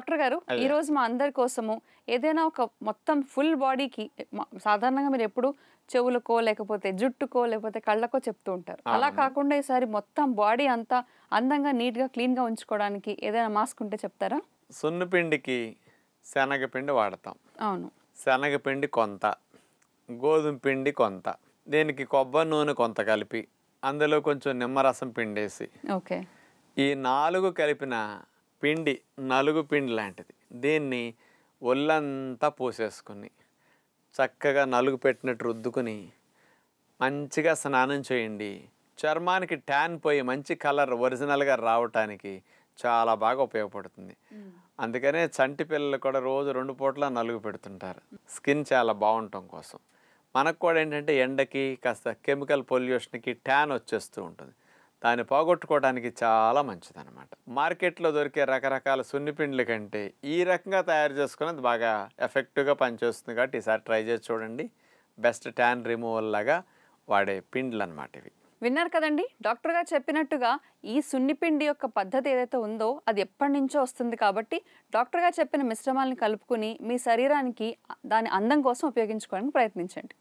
doctor గారు ఈ రోజు మా అందరి కోసము ఏదైనా ఒక మొత్తం ఫుల్ బాడీకి సాధారణంగా మీరు ఎప్పుడు చెవులకో లేకపోతే జుట్టుకో లేకపోతే కళ్ళకో చెప్తూ ఉంటారు అలా కాకుండా ఈసారి మొత్తం బాడీ అంతా అందంగా నీట్గా క్లీన్గా ఉంచుకోవడానికి ఏదైనా మాస్క్ ఉంటే చెప్తారా సున్నపిండికి శనగపిండి వాడతాం అవును శనగపిండి కొంత గోధుమ పిండి కొంత దీనికి కొబ్బరి నూనె కొంత కలిపి అందులో కొంచెం నిమ్మరసం పిండేసి ఓకే ఈ నాలుగు కలిపిన పిండి నలుగు పిండి లాంటిది దీన్ని ఒళ్ళంతా పోసేసుకుని చక్కగా నలుగు పెట్టినట్టు రుద్దుకుని మంచిగా స్నానం చేయండి చర్మానికి ట్యాన్ పోయి మంచి కలర్ ఒరిజినల్గా రావటానికి చాలా బాగా ఉపయోగపడుతుంది అందుకనే చంటి పిల్లలు కూడా రోజు రెండు పూట్ల నలుగు పెడుతుంటారు స్కిన్ చాలా బాగుంటాం కోసం మనకు కూడా ఏంటంటే ఎండకి కాస్త కెమికల్ పొల్యూషన్కి ట్యాన్ వచ్చేస్తూ ఉంటుంది దాన్ని పోగొట్టుకోవడానికి చాలా మంచిదన్నమాట మార్కెట్లో దొరికే రకరకాల సున్నిపిండ్ల కంటే ఈ రకంగా తయారు చేసుకున్నది బాగా ఎఫెక్టివ్గా పనిచేస్తుంది కాబట్టి ఈసారి ట్రై చేసి చూడండి బెస్ట్ ట్యాన్ రిమూవల్ లాగా వాడే పిండ్లు అనమాట ఇవి విన్నారు కదండి డాక్టర్ గారు చెప్పినట్టుగా ఈ సున్నిపిండి యొక్క పద్ధతి ఏదైతే ఉందో అది ఎప్పటి నుంచో వస్తుంది కాబట్టి డాక్టర్ గారు చెప్పిన మిశ్రమాలను కలుపుకుని మీ శరీరానికి దాని అందం కోసం ఉపయోగించుకోవడానికి ప్రయత్నించండి